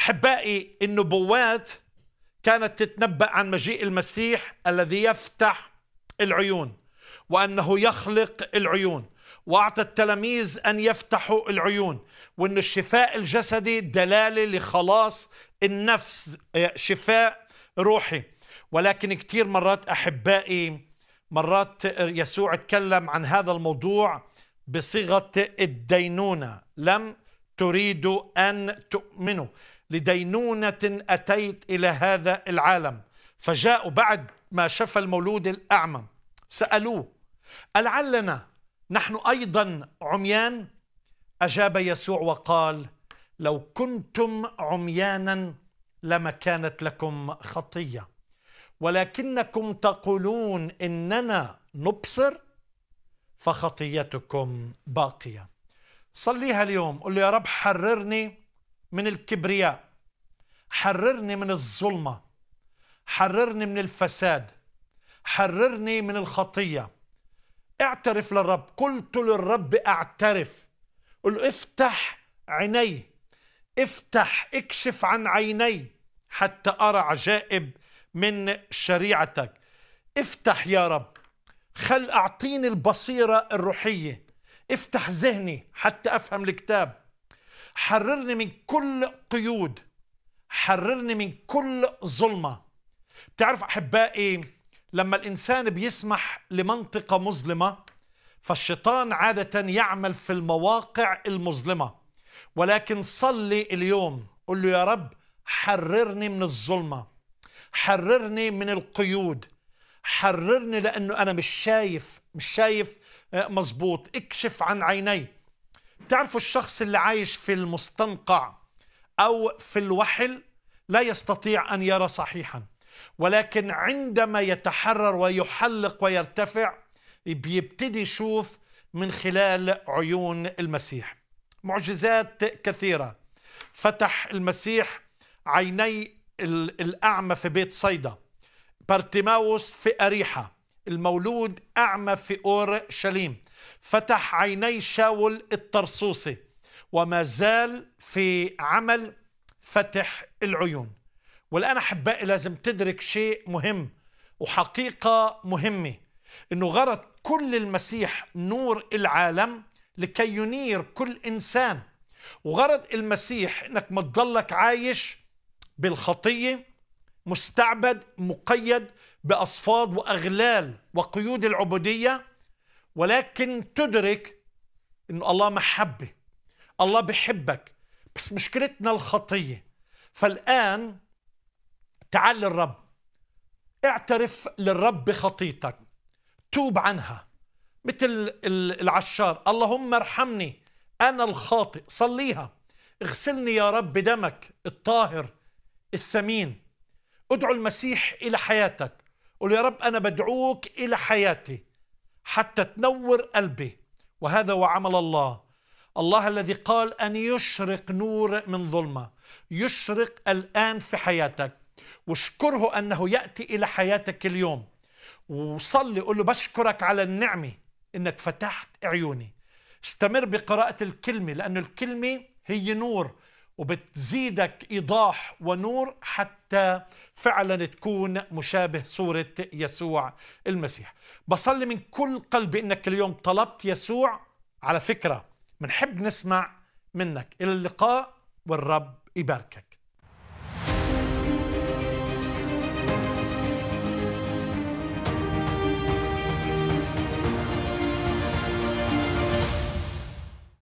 احبائي النبوات كانت تتنبأ عن مجيء المسيح الذي يفتح العيون وأنه يخلق العيون وأعطى التلاميذ أن يفتحوا العيون وأن الشفاء الجسدي دلالة لخلاص النفس شفاء روحي ولكن كثير مرات أحبائي مرات يسوع تكلم عن هذا الموضوع بصيغة الدينونة لم تريدوا أن تؤمنوا لدينونة أتيت إلى هذا العالم فجاءوا بعد ما شفى المولود الأعمى سألوه ألعلنا نحن أيضا عميان أجاب يسوع وقال لو كنتم عميانا لما كانت لكم خطية ولكنكم تقولون إننا نبصر فخطيتكم باقية صليها اليوم قل له يا رب حررني من الكبرياء حررني من الظلمه حررني من الفساد حررني من الخطيه اعترف للرب قلت للرب اعترف قل له افتح عيني افتح اكشف عن عيني حتى ارى عجائب من شريعتك افتح يا رب خل اعطيني البصيره الروحيه افتح ذهني حتى افهم الكتاب حررني من كل قيود حررني من كل ظلمة بتعرف أحبائي لما الإنسان بيسمح لمنطقة مظلمة فالشيطان عادة يعمل في المواقع المظلمة ولكن صلي اليوم قل له يا رب حررني من الظلمة حررني من القيود حررني لأنه أنا مش شايف مش شايف آه، مظبوط اكشف عن عيني تعرفوا الشخص اللي عايش في المستنقع أو في الوحل لا يستطيع أن يرى صحيحا ولكن عندما يتحرر ويحلق ويرتفع بيبتدي يشوف من خلال عيون المسيح معجزات كثيرة فتح المسيح عيني الأعمى في بيت صيدا بارتيماوس في أريحة المولود أعمى في أورشليم فتح عيني شاول الطرصوصي وما زال في عمل فتح العيون والآن أحبائي لازم تدرك شيء مهم وحقيقة مهمة أنه غرض كل المسيح نور العالم لكي ينير كل إنسان وغرض المسيح أنك ما تضلك عايش بالخطية مستعبد مقيد باصفاد واغلال وقيود العبوديه ولكن تدرك ان الله محبه الله بحبك بس مشكلتنا الخطيه فالان تعال للرب اعترف للرب بخطيتك توب عنها مثل العشار اللهم ارحمني انا الخاطئ صليها اغسلني يا رب بدمك الطاهر الثمين ادعو المسيح الى حياتك قول يا رب أنا بدعوك إلى حياتي حتى تنور قلبي وهذا وعمل الله الله الذي قال أن يشرق نور من ظلمة يشرق الآن في حياتك واشكره أنه يأتي إلى حياتك اليوم وصلي قل له بشكرك على النعمة إنك فتحت عيوني استمر بقراءة الكلمة لأن الكلمة هي نور وبتزيدك إيضاح ونور حتى فعلا تكون مشابه صورة يسوع المسيح بصلي من كل قلبي إنك اليوم طلبت يسوع على فكرة منحب نسمع منك إلى اللقاء والرب يباركك